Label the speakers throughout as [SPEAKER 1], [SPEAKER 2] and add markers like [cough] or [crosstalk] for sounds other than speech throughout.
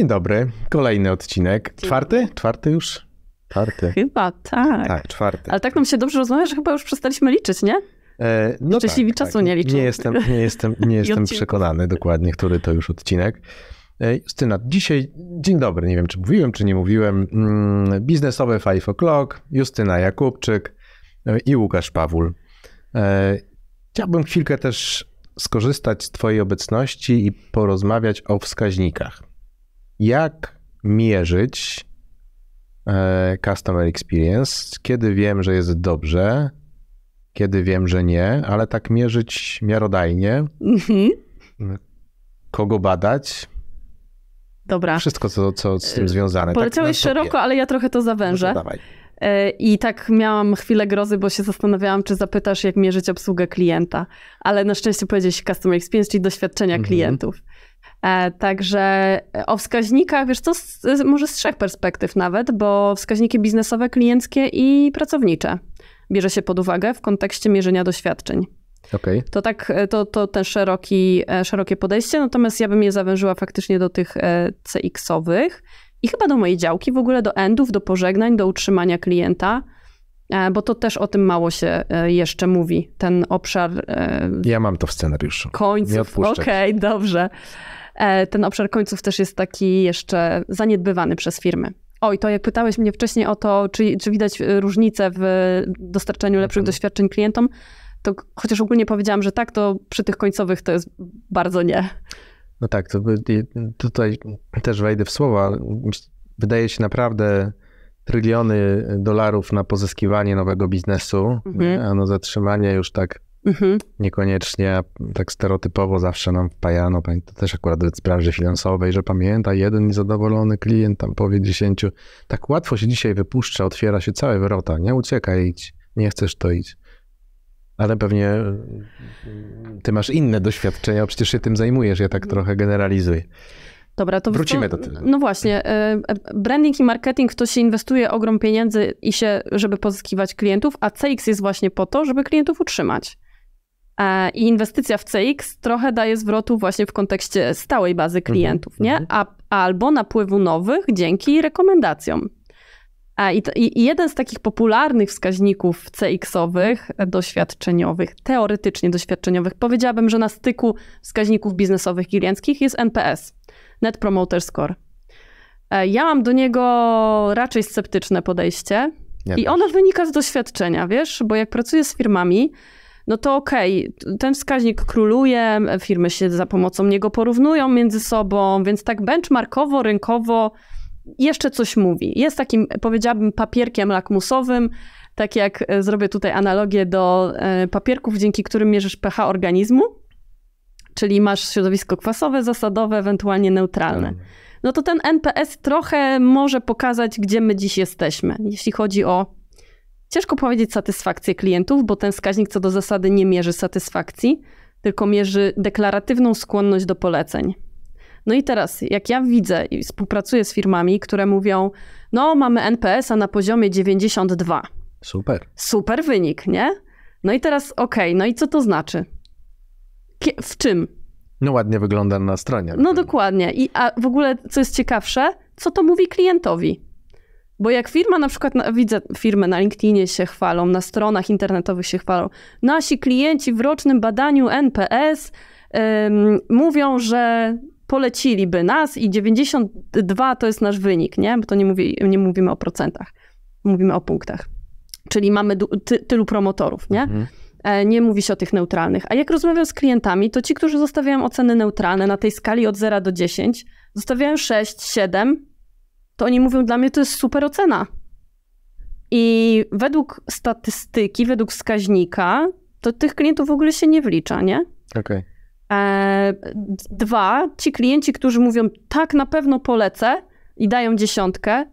[SPEAKER 1] Dzień dobry, kolejny odcinek. Dzień. Czwarty? Czwarty już? Czwarty. Chyba tak. Tak, czwarty. Ale tak
[SPEAKER 2] nam się dobrze rozmawia, że chyba już przestaliśmy liczyć, nie?
[SPEAKER 1] E, no Szczęśliwi tak, czasu tak. nie liczyłem. Nie jestem, nie jestem, nie [laughs] jestem przekonany dokładnie, który to już odcinek. E, Justyna, dzisiaj dzień dobry, nie wiem czy mówiłem, czy nie mówiłem. Mm, biznesowe 5 o'clock, Justyna Jakubczyk e, i Łukasz Pawul. E, chciałbym chwilkę też skorzystać z Twojej obecności i porozmawiać o wskaźnikach jak mierzyć e, customer experience, kiedy wiem, że jest dobrze, kiedy wiem, że nie, ale tak mierzyć miarodajnie. Mhm. Kogo badać? Dobra. Wszystko, co, co z tym e, związane. Tak poleciałeś tak szeroko, ale
[SPEAKER 2] ja trochę to zawężę. No e, I tak miałam chwilę grozy, bo się zastanawiałam, czy zapytasz, jak mierzyć obsługę klienta. Ale na szczęście powiedziałeś customer experience, czyli doświadczenia mhm. klientów. E, także e, o wskaźnikach, wiesz co, może z trzech perspektyw nawet, bo wskaźniki biznesowe, klienckie i pracownicze bierze się pod uwagę w kontekście mierzenia doświadczeń. Okay. To tak, e, to, to ten szeroki, szerokie podejście, natomiast ja bym je zawężyła faktycznie do tych CX-owych i chyba do mojej działki, w ogóle do endów, do pożegnań, do utrzymania klienta, bo to też o tym mało się jeszcze mówi, ten obszar.
[SPEAKER 1] Ja mam to w scenariuszu.
[SPEAKER 2] Końców. Okej, okay, dobrze. E, ten obszar końców też jest taki jeszcze zaniedbywany przez firmy. Oj, to jak pytałeś mnie wcześniej o to, czy, czy widać e, różnicę w dostarczaniu mhm. lepszych doświadczeń klientom, to chociaż ogólnie powiedziałam, że tak, to przy tych końcowych to jest bardzo nie.
[SPEAKER 1] No tak, to by, tutaj też wejdę w słowa. Wydaje się naprawdę tryliony dolarów na pozyskiwanie nowego biznesu, mhm. a no zatrzymanie już tak Mhm. Niekoniecznie tak stereotypowo zawsze nam wpajano, to też akurat z branży finansowej, że pamięta jeden niezadowolony klient, tam powie dziesięciu. Tak łatwo się dzisiaj wypuszcza, otwiera się całe wrota, nie uciekaj, idź, nie chcesz to iść. Ale pewnie y, ty masz inne doświadczenia, przecież się tym zajmujesz, ja tak trochę generalizuję.
[SPEAKER 2] Dobra, to wrócimy to, do tego. No właśnie, y, y, branding i marketing to się inwestuje ogrom pieniędzy i się, żeby pozyskiwać klientów, a CX jest właśnie po to, żeby klientów utrzymać. E, I inwestycja w CX trochę daje zwrotu właśnie w kontekście stałej bazy mhm. klientów, nie? Mhm. A, albo napływu nowych dzięki rekomendacjom. E, I, to, I, jeden z takich popularnych wskaźników CX-owych, e, doświadczeniowych, teoretycznie doświadczeniowych, powiedziałabym, że na styku wskaźników biznesowych klientów klienckich jest NPS, Net Promoter Score. Ja mam do niego raczej sceptyczne podejście Nie i ono wynika z doświadczenia, wiesz, bo jak pracuję z firmami, no to okej, okay, ten wskaźnik króluje, firmy się za pomocą niego porównują między sobą, więc tak benchmarkowo, rynkowo jeszcze coś mówi. Jest takim, powiedziałabym, papierkiem lakmusowym, tak jak e, zrobię tutaj analogię do e, papierków, dzięki którym mierzysz pH organizmu, czyli masz środowisko kwasowe, zasadowe, ewentualnie neutralne. Tak. No to ten NPS trochę może pokazać, gdzie my dziś jesteśmy, jeśli chodzi o Ciężko powiedzieć satysfakcję klientów, bo ten wskaźnik co do zasady nie mierzy satysfakcji, tylko mierzy deklaratywną skłonność do poleceń. No i teraz, jak ja widzę i współpracuję z firmami, które mówią, no mamy NPS-a na poziomie 92. Super. Super wynik, nie? No i teraz, okej, okay, no i co to znaczy? w czym?
[SPEAKER 1] No ładnie wygląda na stronie.
[SPEAKER 2] No dokładnie. I, a w ogóle, co jest ciekawsze, co to mówi klientowi? Bo jak firma na przykład, na, widzę firmy na LinkedInie się chwalą, na stronach internetowych się chwalą, nasi klienci w rocznym badaniu NPS ym, mówią, że poleciliby nas i 92 to jest nasz wynik, nie? Bo to nie, mówi, nie mówimy o procentach, mówimy o punktach. Czyli mamy ty, tylu promotorów, nie? Mhm. E, nie mówi się o tych neutralnych. A jak rozmawiam z klientami, to ci, którzy zostawiają oceny neutralne na tej skali od 0 do 10, zostawiają 6, 7, to oni mówią, dla mnie to jest super ocena. I według statystyki, według wskaźnika, to tych klientów w ogóle się nie wlicza, nie? Okej. Okay. E, dwa, ci klienci, którzy mówią, tak, na pewno polecę i dają dziesiątkę,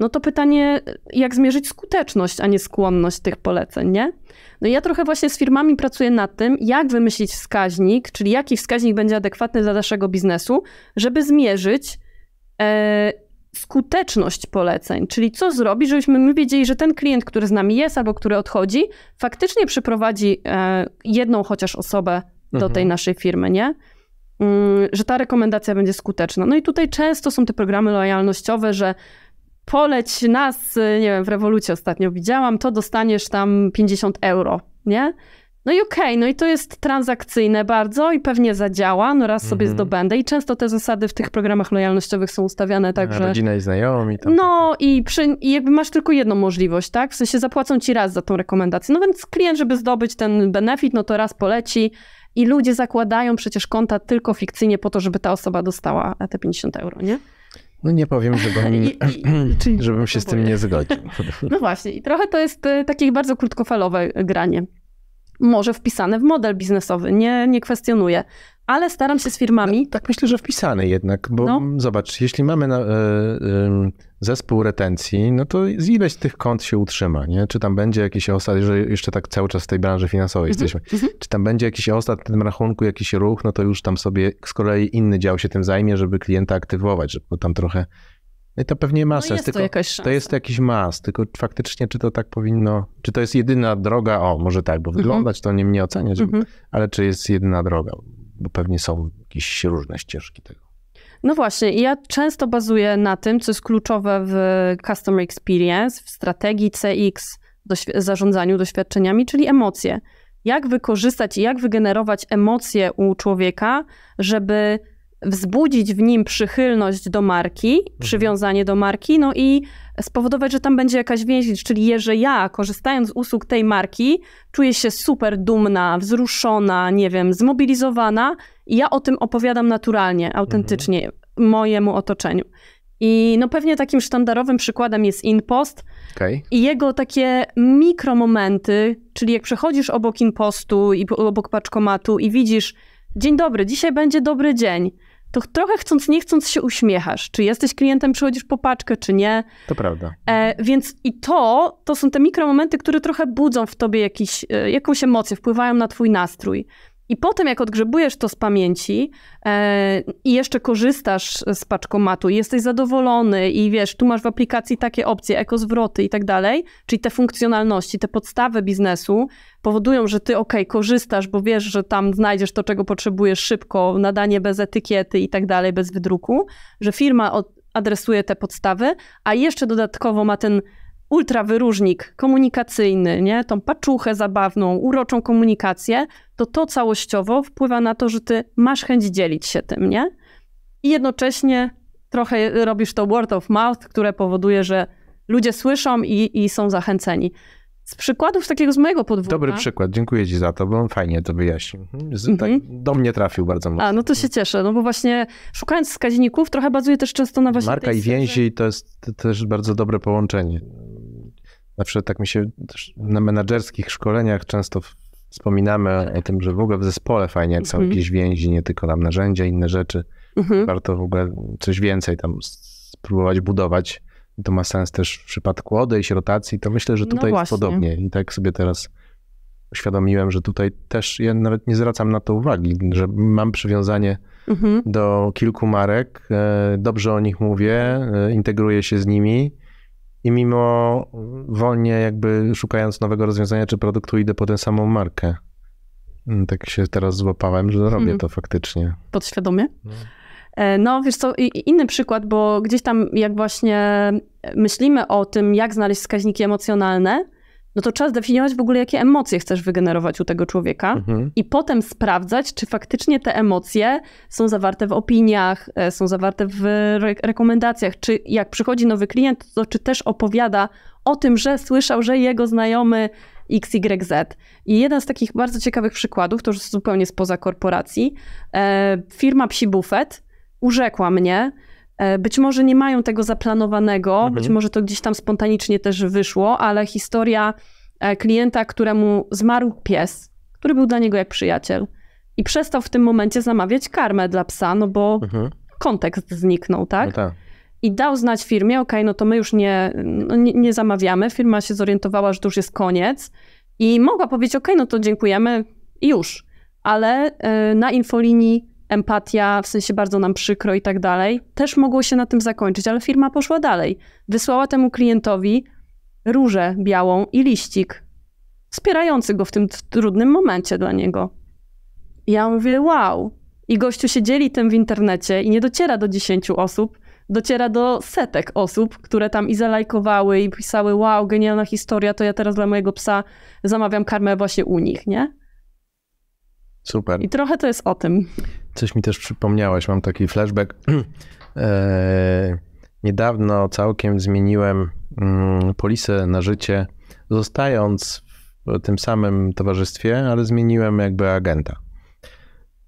[SPEAKER 2] no to pytanie, jak zmierzyć skuteczność, a nie skłonność tych poleceń, nie? No ja trochę właśnie z firmami pracuję nad tym, jak wymyślić wskaźnik, czyli jaki wskaźnik będzie adekwatny dla naszego biznesu, żeby zmierzyć, e, skuteczność poleceń, czyli co zrobić, żebyśmy my wiedzieli, że ten klient, który z nami jest albo który odchodzi, faktycznie przyprowadzi e, jedną chociaż osobę do mhm. tej naszej firmy, nie? Mm, że ta rekomendacja będzie skuteczna. No i tutaj często są te programy lojalnościowe, że poleć nas, e, nie wiem, w rewolucji ostatnio widziałam, to dostaniesz tam 50 euro, nie? No i okej, okay, no i to jest transakcyjne bardzo i pewnie zadziała, no raz sobie mhm. zdobędę i często te zasady w tych programach lojalnościowych są ustawiane tak, że... Rodzina
[SPEAKER 1] i znajomi. Tam
[SPEAKER 2] no tak, tak. i, przy, i jakby masz tylko jedną możliwość, tak? W sensie zapłacą ci raz za tą rekomendację. No więc klient, żeby zdobyć ten benefit, no to raz poleci i ludzie zakładają przecież konta tylko fikcyjnie po to, żeby ta osoba dostała te 50 euro, nie?
[SPEAKER 1] No nie powiem, żebym, I, i, [clears throat] żebym się z tym nie zgodził. [laughs]
[SPEAKER 2] No właśnie, i trochę to jest y, takie bardzo krótkofalowe granie może wpisane w model biznesowy, nie, nie kwestionuję. Ale staram się z firmami. No, tak myślę, że wpisane
[SPEAKER 1] jednak, bo no. zobacz, jeśli mamy na, y, y, zespół retencji, no to z ileś tych kont się utrzyma, nie? Czy tam będzie jakiś osad, że jeszcze tak cały czas w tej branży finansowej mm -hmm. jesteśmy, mm -hmm. czy tam będzie jakiś osad w tym rachunku, jakiś ruch, no to już tam sobie z kolei inny dział się tym zajmie, żeby klienta aktywować, żeby tam trochę no i to pewnie ma no sens. Tylko to, to, jest jakiś mas, tylko faktycznie, czy to tak powinno, czy to jest jedyna droga, o może tak, bo mm -hmm. wyglądać to nie mnie oceniać, mm -hmm. ale czy jest jedyna droga, bo pewnie są jakieś różne ścieżki tego.
[SPEAKER 2] No właśnie, ja często bazuję na tym, co jest kluczowe w Customer Experience, w strategii CX, doświ zarządzaniu doświadczeniami, czyli emocje. Jak wykorzystać i jak wygenerować emocje u człowieka, żeby wzbudzić w nim przychylność do marki, mhm. przywiązanie do marki, no i spowodować, że tam będzie jakaś więź, czyli że ja, korzystając z usług tej marki, czuję się super dumna, wzruszona, nie wiem, zmobilizowana, i ja o tym opowiadam naturalnie, autentycznie mhm. mojemu otoczeniu. I no pewnie takim sztandarowym przykładem jest InPost okay. i jego takie mikromomenty, czyli jak przechodzisz obok InPostu i obok paczkomatu i widzisz, dzień dobry, dzisiaj będzie dobry dzień to trochę chcąc, nie chcąc się uśmiechasz. Czy jesteś klientem, przychodzisz po paczkę, czy nie. To prawda. E, więc i to, to są te mikromomenty, które trochę budzą w tobie jakiś, e, jakąś emocję, wpływają na twój nastrój. I potem, jak odgrzebujesz to z pamięci e, i jeszcze korzystasz z paczkomatu, jesteś zadowolony i wiesz, tu masz w aplikacji takie opcje, ekozwroty i tak dalej, czyli te funkcjonalności, te podstawy biznesu powodują, że ty ok, korzystasz, bo wiesz, że tam znajdziesz to, czego potrzebujesz szybko, nadanie bez etykiety i tak dalej, bez wydruku, że firma od, adresuje te podstawy, a jeszcze dodatkowo ma ten ultra wyróżnik komunikacyjny, nie? tą paczuchę zabawną, uroczą komunikację, to to całościowo wpływa na to, że ty masz chęć dzielić się tym, nie? I jednocześnie trochę robisz to word of mouth, które powoduje, że ludzie słyszą i, i są zachęceni. Z przykładów takiego z mojego podwórka... Dobry
[SPEAKER 1] przykład, dziękuję ci za to, bo on fajnie to wyjaśnił. Hmm, z, tak, mhm. do mnie trafił bardzo mocno.
[SPEAKER 2] A, no to się cieszę, no bo właśnie szukając wskaźników, trochę bazuję też często na właśnie... Marka i
[SPEAKER 1] więzi to jest też bardzo dobre połączenie. Zawsze tak mi się na menedżerskich szkoleniach często wspominamy o tak. tym, że w ogóle w zespole fajnie, jak są mhm. jakieś więzi, nie tylko tam narzędzia, inne rzeczy. Mhm. Warto w ogóle coś więcej tam spróbować budować. To ma sens też w przypadku odejść, rotacji. To myślę, że no tutaj no jest podobnie. I tak sobie teraz uświadomiłem, że tutaj też ja nawet nie zwracam na to uwagi, że mam przywiązanie mhm. do kilku marek, e, dobrze o nich mówię, e, integruję się z nimi i mimo wolnie jakby szukając nowego rozwiązania czy produktu idę po tę samą markę. Mm, tak się teraz złapałem, że robię mhm. to faktycznie.
[SPEAKER 2] Podświadomie? No. E, no, wiesz co, inny przykład, bo gdzieś tam jak właśnie myślimy o tym, jak znaleźć wskaźniki emocjonalne, no to trzeba zdefiniować w ogóle, jakie emocje chcesz wygenerować u tego człowieka mhm. i potem sprawdzać, czy faktycznie te emocje są zawarte w opiniach, e, są zawarte w re rekomendacjach, czy jak przychodzi nowy klient, to czy też opowiada o tym, że słyszał, że jego znajomy XYZ. I jeden z takich bardzo ciekawych przykładów, to już zupełnie spoza korporacji, e, firma Psi Buffet urzekła mnie, E, być może nie mają tego zaplanowanego, mhm. być może to gdzieś tam spontanicznie też wyszło, ale historia e, klienta, któremu zmarł pies, który był dla niego jak przyjaciel i przestał w tym momencie zamawiać karmę dla psa, no bo mhm. kontekst zniknął, tak? No tak. I dał znać firmie, ok, no to my już nie, no nie, nie, zamawiamy. Firma się zorientowała, że to już jest koniec i mogła powiedzieć, ok, no to dziękujemy i już. Ale e, na infolinii empatia, w sensie bardzo nam przykro i tak dalej, też mogło się na tym zakończyć, ale firma poszła dalej. Wysłała temu klientowi różę białą i liścik, wspierający go w tym trudnym momencie dla niego. Ja mówię, wow. I gościu się dzieli tym w internecie i nie dociera do 10 osób, dociera do setek osób, które tam i zalajkowały i pisały, wow, genialna historia, to ja teraz dla mojego psa zamawiam karmę właśnie u nich, nie? Super. I trochę to jest o tym.
[SPEAKER 1] Coś mi też przypomniałeś, mam taki flashback. [clears throat] E, niedawno całkiem zmieniłem mm, polisę na życie, zostając w tym samym towarzystwie, ale zmieniłem jakby agenta.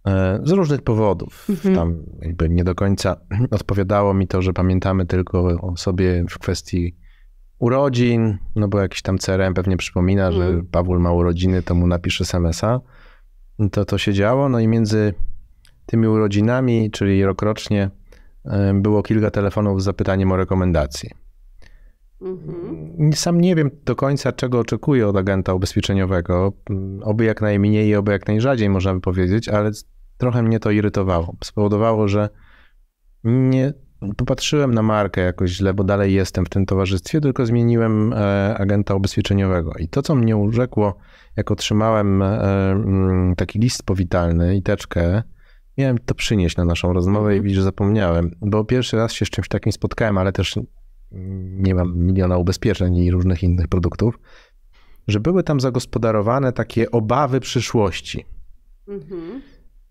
[SPEAKER 1] E, z różnych powodów. Mhm. Tam jakby nie do końca [clears throat] odpowiadało mi to, że pamiętamy tylko o sobie w kwestii urodzin, no bo jakiś tam CRM pewnie przypomina, mhm. że Paweł ma urodziny, to mu napisz SMS-a to to się działo. No i między tymi urodzinami, czyli rokrocznie, e, było kilka telefonów z zapytaniem o rekomendacje. Mhm. Sam nie wiem do końca, czego oczekuję od agenta ubezpieczeniowego. Oby jak najmniej i oby jak najrzadziej, można by powiedzieć, ale trochę mnie to irytowało. Spowodowało, że nie popatrzyłem na markę jakoś źle, bo dalej jestem w tym towarzystwie, tylko zmieniłem e, agenta ubezpieczeniowego. I to, co mnie urzekło, jak otrzymałem e, mm, taki list powitalny i teczkę, miałem to przynieść na naszą rozmowę mm -hmm. i mhm. widzisz, zapomniałem, bo pierwszy raz się z czymś takim spotkałem, ale też nie mam miliona ubezpieczeń i różnych innych produktów, że były tam zagospodarowane takie obawy przyszłości. Mhm. Mm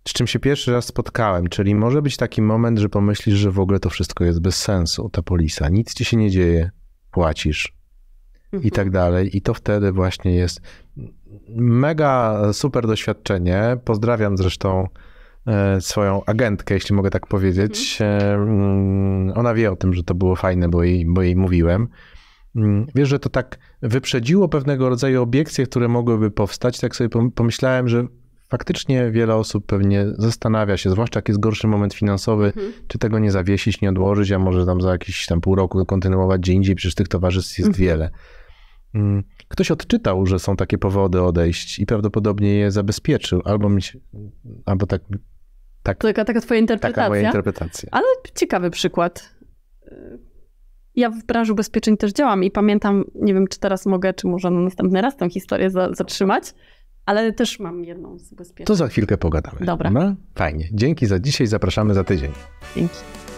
[SPEAKER 1] z czym się pierwszy raz spotkałem, czyli może być taki moment, że pomyślisz, że w ogóle to wszystko jest bez sensu, ta polisa, nic ci się nie dzieje, płacisz i mhm. tak dalej. I to wtedy właśnie jest mega super doświadczenie. Pozdrawiam zresztą e, swoją agentkę, jeśli mogę tak powiedzieć. Mhm. E, mm, ona wie o tym, że to było fajne, bo jej, bo jej mówiłem. Mm, wiesz, że to tak wyprzedziło pewnego rodzaju obiekcje, które mogłyby powstać. Tak sobie pomyślałem, że Faktycznie wiele osób pewnie zastanawia się, zwłaszcza jak jest gorszy moment finansowy, mhm. czy tego nie zawiesić, nie odłożyć, a może tam za jakieś tam pół roku kontynuować gdzie indziej, przecież tych towarzystw jest mhm. wiele. Mm, ktoś odczytał, że są takie powody odejść i prawdopodobnie je zabezpieczył, albo, mi się, albo tak,
[SPEAKER 2] tak. Taka, taka twoja interpretacja. Taka moja interpretacja. Ale ciekawy przykład. Ja w branży ubezpieczeń też działam i pamiętam, nie wiem czy teraz mogę, czy może na następny raz tę historię za, zatrzymać, ale też mam jedną z ubezpieczeń. To
[SPEAKER 1] za chwilkę pogadamy. Dobra. No? Fajnie. Dzięki za dzisiaj. Zapraszamy za tydzień.
[SPEAKER 2] Dzięki.